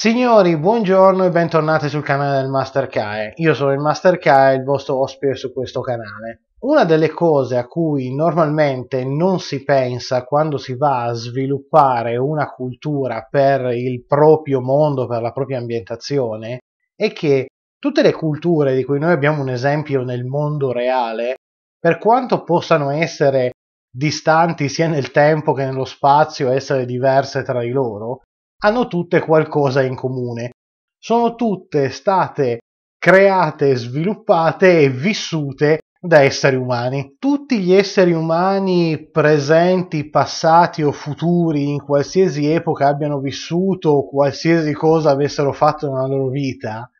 Signori, buongiorno e bentornati sul canale del Master Kae. Io sono il Master Kae, il vostro ospite su questo canale. Una delle cose a cui normalmente non si pensa quando si va a sviluppare una cultura per il proprio mondo, per la propria ambientazione, è che tutte le culture di cui noi abbiamo un esempio nel mondo reale, per quanto possano essere distanti sia nel tempo che nello spazio, essere diverse tra di loro, hanno tutte qualcosa in comune. Sono tutte state create, sviluppate e vissute da esseri umani. Tutti gli esseri umani presenti, passati o futuri, in qualsiasi epoca abbiano vissuto o qualsiasi cosa avessero fatto nella loro vita,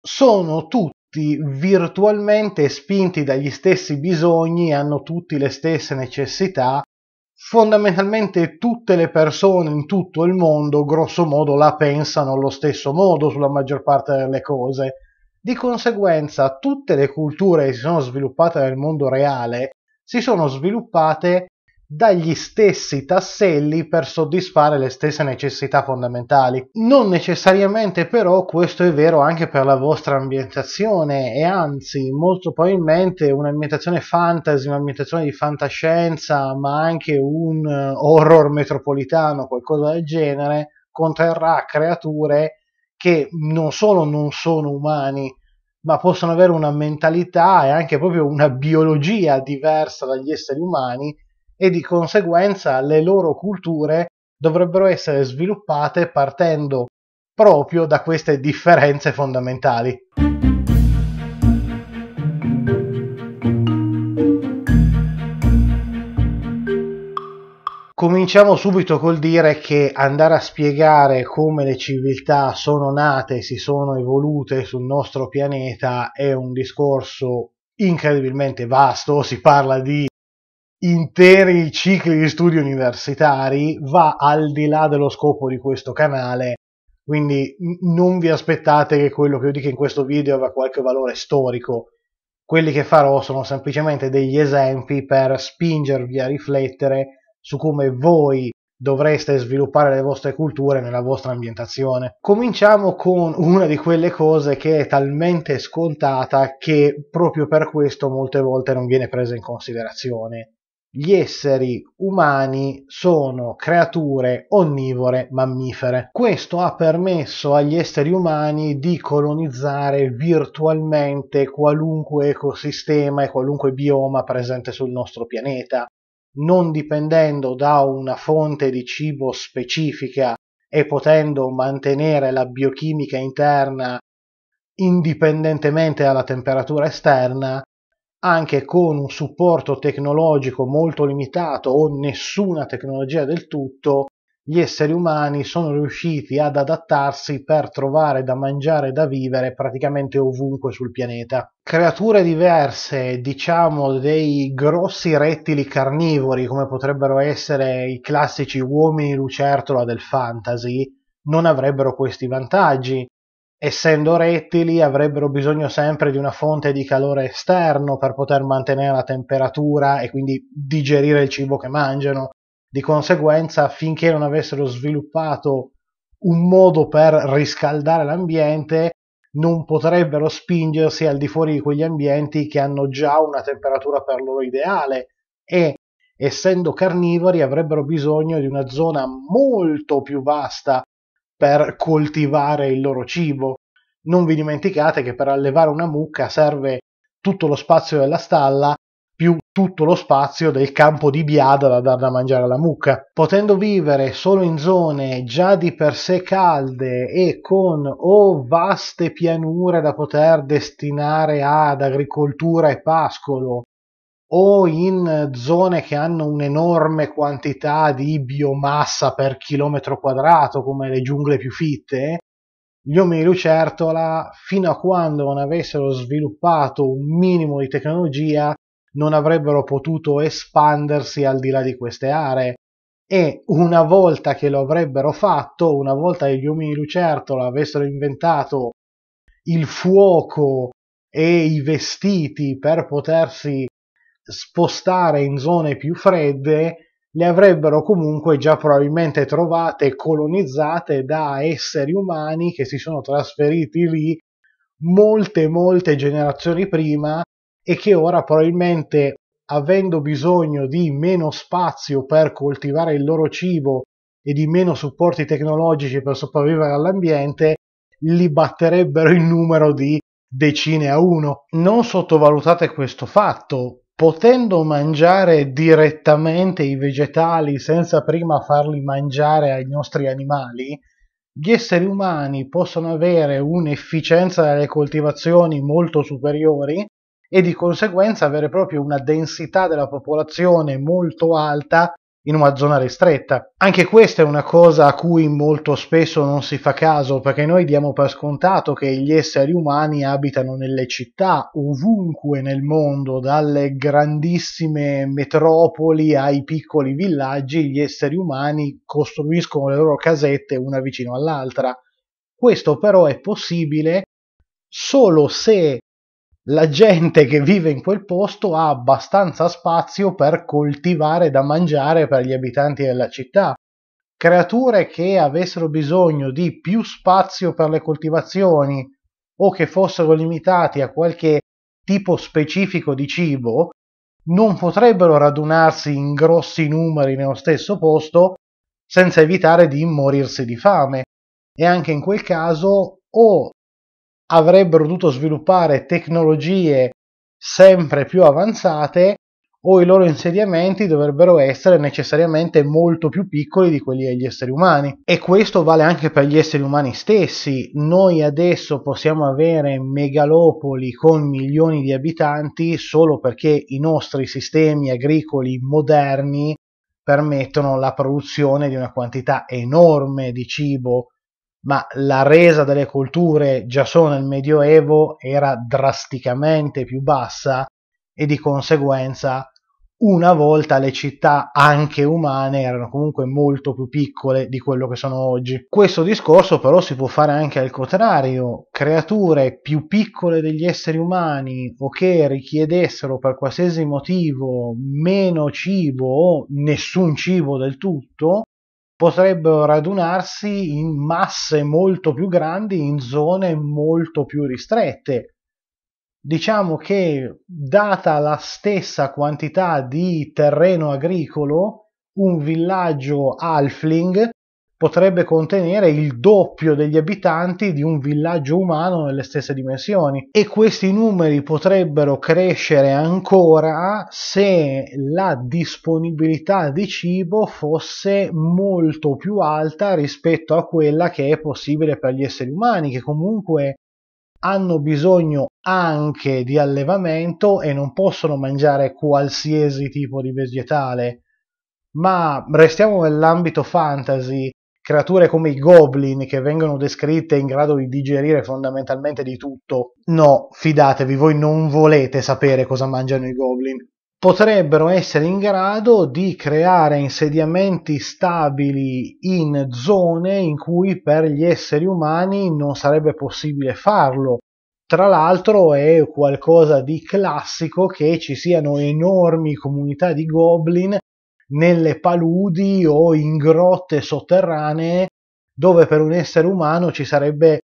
sono tutti virtualmente spinti dagli stessi bisogni, hanno tutti le stesse necessità fondamentalmente tutte le persone in tutto il mondo grosso modo la pensano allo stesso modo sulla maggior parte delle cose. Di conseguenza tutte le culture che si sono sviluppate nel mondo reale si sono sviluppate dagli stessi tasselli per soddisfare le stesse necessità fondamentali. Non necessariamente però questo è vero anche per la vostra ambientazione e anzi molto probabilmente un'ambientazione fantasy, un'ambientazione di fantascienza ma anche un eh, horror metropolitano, qualcosa del genere, conterrà creature che non solo non sono umani ma possono avere una mentalità e anche proprio una biologia diversa dagli esseri umani e di conseguenza le loro culture dovrebbero essere sviluppate partendo proprio da queste differenze fondamentali. Cominciamo subito col dire che andare a spiegare come le civiltà sono nate, e si sono evolute sul nostro pianeta è un discorso incredibilmente vasto, si parla di interi cicli di studi universitari va al di là dello scopo di questo canale, quindi non vi aspettate che quello che io dico in questo video abbia qualche valore storico. Quelli che farò sono semplicemente degli esempi per spingervi a riflettere su come voi dovreste sviluppare le vostre culture nella vostra ambientazione. Cominciamo con una di quelle cose che è talmente scontata che proprio per questo molte volte non viene presa in considerazione, gli esseri umani sono creature onnivore mammifere. Questo ha permesso agli esseri umani di colonizzare virtualmente qualunque ecosistema e qualunque bioma presente sul nostro pianeta, non dipendendo da una fonte di cibo specifica e potendo mantenere la biochimica interna indipendentemente dalla temperatura esterna, anche con un supporto tecnologico molto limitato o nessuna tecnologia del tutto, gli esseri umani sono riusciti ad adattarsi per trovare da mangiare e da vivere praticamente ovunque sul pianeta. Creature diverse, diciamo dei grossi rettili carnivori, come potrebbero essere i classici uomini lucertola del fantasy, non avrebbero questi vantaggi, essendo rettili avrebbero bisogno sempre di una fonte di calore esterno per poter mantenere la temperatura e quindi digerire il cibo che mangiano. Di conseguenza, finché non avessero sviluppato un modo per riscaldare l'ambiente, non potrebbero spingersi al di fuori di quegli ambienti che hanno già una temperatura per loro ideale e essendo carnivori avrebbero bisogno di una zona molto più vasta per coltivare il loro cibo. Non vi dimenticate che per allevare una mucca serve tutto lo spazio della stalla più tutto lo spazio del campo di biada da dar da mangiare alla mucca. Potendo vivere solo in zone già di per sé calde e con o oh, vaste pianure da poter destinare ad agricoltura e pascolo o in zone che hanno un'enorme quantità di biomassa per chilometro quadrato, come le giungle più fitte, gli uomini lucertola, fino a quando non avessero sviluppato un minimo di tecnologia, non avrebbero potuto espandersi al di là di queste aree. E una volta che lo avrebbero fatto, una volta che gli uomini lucertola avessero inventato il fuoco e i vestiti per potersi spostare in zone più fredde le avrebbero comunque già probabilmente trovate colonizzate da esseri umani che si sono trasferiti lì molte molte generazioni prima e che ora probabilmente avendo bisogno di meno spazio per coltivare il loro cibo e di meno supporti tecnologici per sopravvivere all'ambiente, li batterebbero in numero di decine a uno. Non sottovalutate questo fatto, potendo mangiare direttamente i vegetali senza prima farli mangiare ai nostri animali, gli esseri umani possono avere un'efficienza delle coltivazioni molto superiori e di conseguenza avere proprio una densità della popolazione molto alta in una zona ristretta. Anche questa è una cosa a cui molto spesso non si fa caso, perché noi diamo per scontato che gli esseri umani abitano nelle città, ovunque nel mondo, dalle grandissime metropoli ai piccoli villaggi, gli esseri umani costruiscono le loro casette una vicino all'altra. Questo però è possibile solo se la gente che vive in quel posto ha abbastanza spazio per coltivare da mangiare per gli abitanti della città. Creature che avessero bisogno di più spazio per le coltivazioni o che fossero limitati a qualche tipo specifico di cibo, non potrebbero radunarsi in grossi numeri nello stesso posto senza evitare di morirsi di fame. E anche in quel caso o avrebbero dovuto sviluppare tecnologie sempre più avanzate o i loro insediamenti dovrebbero essere necessariamente molto più piccoli di quelli degli esseri umani. E questo vale anche per gli esseri umani stessi. Noi adesso possiamo avere megalopoli con milioni di abitanti solo perché i nostri sistemi agricoli moderni permettono la produzione di una quantità enorme di cibo ma la resa delle colture già solo nel Medioevo era drasticamente più bassa e di conseguenza una volta le città anche umane erano comunque molto più piccole di quello che sono oggi. Questo discorso però si può fare anche al contrario, creature più piccole degli esseri umani o che richiedessero per qualsiasi motivo meno cibo o nessun cibo del tutto potrebbero radunarsi in masse molto più grandi in zone molto più ristrette. Diciamo che data la stessa quantità di terreno agricolo, un villaggio halfling potrebbe contenere il doppio degli abitanti di un villaggio umano nelle stesse dimensioni e questi numeri potrebbero crescere ancora se la disponibilità di cibo fosse molto più alta rispetto a quella che è possibile per gli esseri umani che comunque hanno bisogno anche di allevamento e non possono mangiare qualsiasi tipo di vegetale. Ma restiamo nell'ambito fantasy creature come i goblin che vengono descritte in grado di digerire fondamentalmente di tutto, no, fidatevi, voi non volete sapere cosa mangiano i goblin. Potrebbero essere in grado di creare insediamenti stabili in zone in cui per gli esseri umani non sarebbe possibile farlo. Tra l'altro è qualcosa di classico che ci siano enormi comunità di goblin nelle paludi o in grotte sotterranee dove per un essere umano ci sarebbe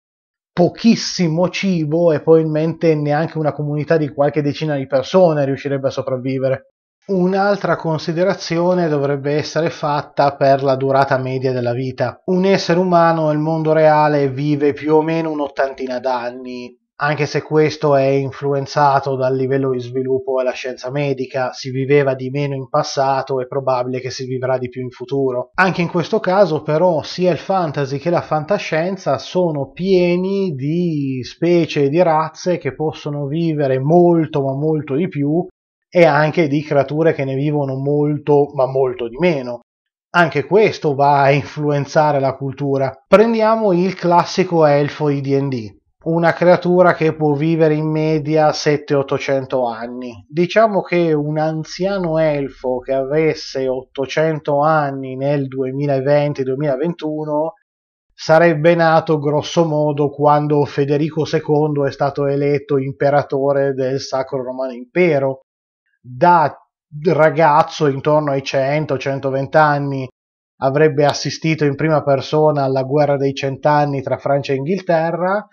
pochissimo cibo e probabilmente neanche una comunità di qualche decina di persone riuscirebbe a sopravvivere. Un'altra considerazione dovrebbe essere fatta per la durata media della vita. Un essere umano nel mondo reale vive più o meno un'ottantina d'anni, anche se questo è influenzato dal livello di sviluppo della scienza medica, si viveva di meno in passato, è probabile che si vivrà di più in futuro. Anche in questo caso però sia il fantasy che la fantascienza sono pieni di specie e di razze che possono vivere molto ma molto di più e anche di creature che ne vivono molto ma molto di meno. Anche questo va a influenzare la cultura. Prendiamo il classico elfo di DD una creatura che può vivere in media 700 800 anni. Diciamo che un anziano elfo che avesse 800 anni nel 2020-2021 sarebbe nato grossomodo quando Federico II è stato eletto imperatore del Sacro Romano Impero. Da ragazzo intorno ai 100-120 anni avrebbe assistito in prima persona alla guerra dei cent'anni tra Francia e Inghilterra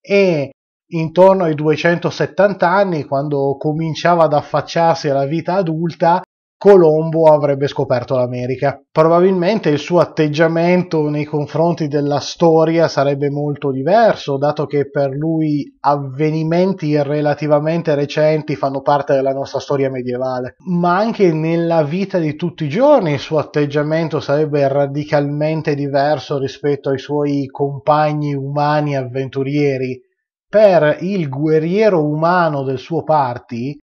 e intorno ai 270 anni, quando cominciava ad affacciarsi alla vita adulta, Colombo avrebbe scoperto l'America. Probabilmente il suo atteggiamento nei confronti della storia sarebbe molto diverso, dato che per lui avvenimenti relativamente recenti fanno parte della nostra storia medievale, ma anche nella vita di tutti i giorni il suo atteggiamento sarebbe radicalmente diverso rispetto ai suoi compagni umani avventurieri. Per il guerriero umano del suo party,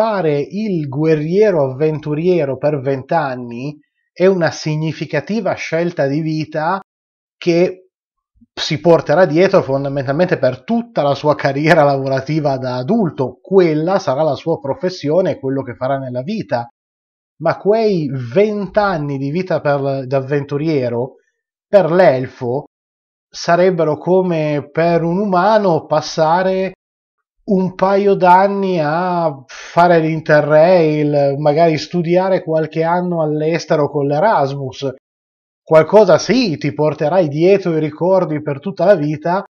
fare il guerriero avventuriero per vent'anni è una significativa scelta di vita che si porterà dietro fondamentalmente per tutta la sua carriera lavorativa da adulto. Quella sarà la sua professione, quello che farà nella vita. Ma quei vent'anni di vita per, l'avventuriero, per l'elfo sarebbero come per un umano passare un paio d'anni a fare l'Interrail, magari studiare qualche anno all'estero con l'Erasmus. Qualcosa sì, ti porterai dietro i ricordi per tutta la vita,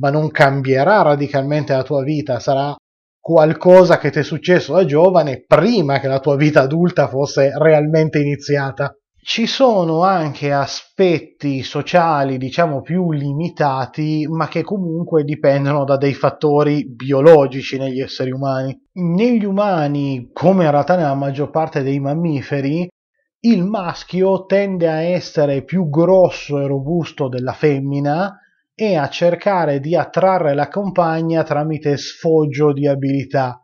ma non cambierà radicalmente la tua vita, sarà qualcosa che ti è successo da giovane prima che la tua vita adulta fosse realmente iniziata. Ci sono anche aspetti sociali, diciamo, più limitati, ma che comunque dipendono da dei fattori biologici negli esseri umani. Negli umani, come in realtà nella maggior parte dei mammiferi, il maschio tende a essere più grosso e robusto della femmina e a cercare di attrarre la compagna tramite sfoggio di abilità,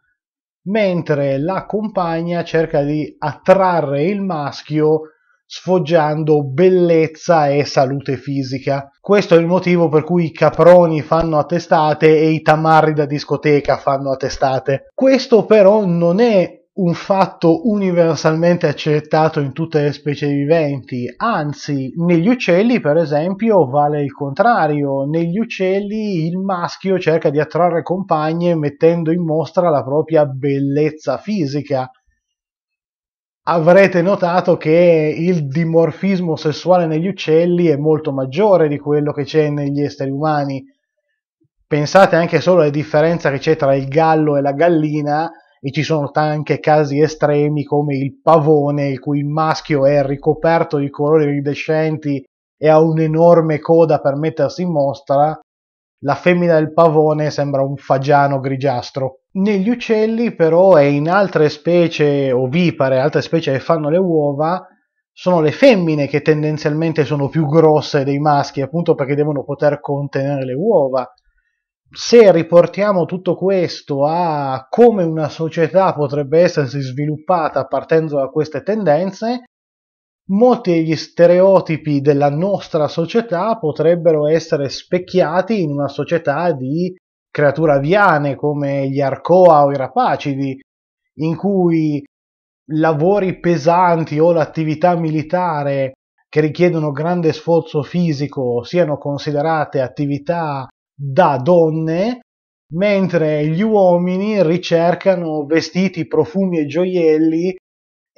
mentre la compagna cerca di attrarre il maschio sfoggiando bellezza e salute fisica. Questo è il motivo per cui i caproni fanno attestate e i tamarri da discoteca fanno attestate. Questo però non è un fatto universalmente accettato in tutte le specie viventi, anzi negli uccelli per esempio vale il contrario, negli uccelli il maschio cerca di attrarre compagne mettendo in mostra la propria bellezza fisica, avrete notato che il dimorfismo sessuale negli uccelli è molto maggiore di quello che c'è negli esseri umani. Pensate anche solo alla differenza che c'è tra il gallo e la gallina, e ci sono anche casi estremi come il pavone, il cui maschio è ricoperto di colori iridescenti e ha un'enorme coda per mettersi in mostra. La femmina del pavone sembra un fagiano grigiastro. Negli uccelli però e in altre specie ovipare, altre specie che fanno le uova, sono le femmine che tendenzialmente sono più grosse dei maschi, appunto perché devono poter contenere le uova. Se riportiamo tutto questo a come una società potrebbe essersi sviluppata partendo da queste tendenze, molti degli stereotipi della nostra società potrebbero essere specchiati in una società di creature aviane come gli Arcoa o i Rapacidi, in cui lavori pesanti o l'attività militare che richiedono grande sforzo fisico siano considerate attività da donne, mentre gli uomini ricercano vestiti, profumi e gioielli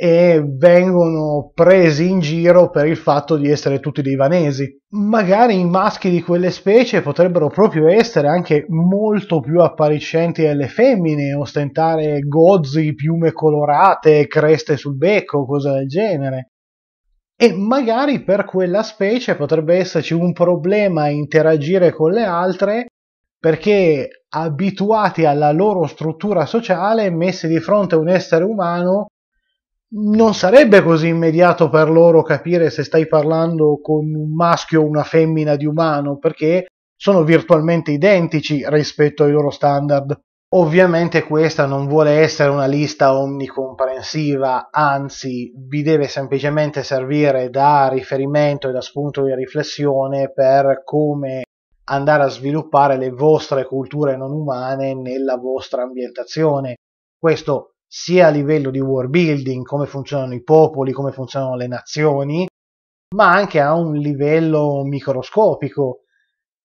e vengono presi in giro per il fatto di essere tutti dei vanesi. Magari i maschi di quelle specie potrebbero proprio essere anche molto più appariscenti delle femmine, ostentare gozzi, piume colorate, creste sul becco, cose del genere. E magari per quella specie potrebbe esserci un problema a interagire con le altre perché abituati alla loro struttura sociale, messi di fronte a un essere umano, non sarebbe così immediato per loro capire se stai parlando con un maschio o una femmina di umano, perché sono virtualmente identici rispetto ai loro standard. Ovviamente questa non vuole essere una lista omnicomprensiva, anzi vi deve semplicemente servire da riferimento e da spunto di riflessione per come andare a sviluppare le vostre culture non umane nella vostra ambientazione. Questo sia a livello di war building, come funzionano i popoli, come funzionano le nazioni, ma anche a un livello microscopico.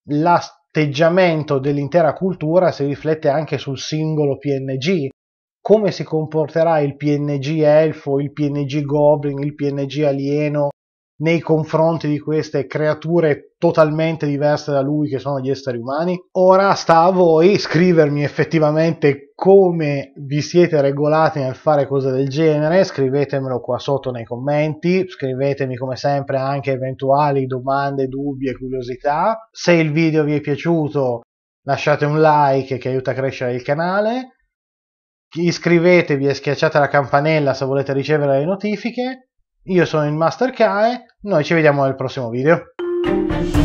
L'atteggiamento dell'intera cultura si riflette anche sul singolo PNG. Come si comporterà il PNG elfo, il PNG goblin, il PNG alieno nei confronti di queste creature totalmente diverse da lui che sono gli esseri umani. Ora sta a voi scrivermi effettivamente come vi siete regolati nel fare cose del genere, scrivetemelo qua sotto nei commenti, scrivetemi come sempre anche eventuali domande, dubbi e curiosità. Se il video vi è piaciuto lasciate un like che aiuta a crescere il canale, iscrivetevi e schiacciate la campanella se volete ricevere le notifiche io sono il Master Kae, noi ci vediamo nel prossimo video.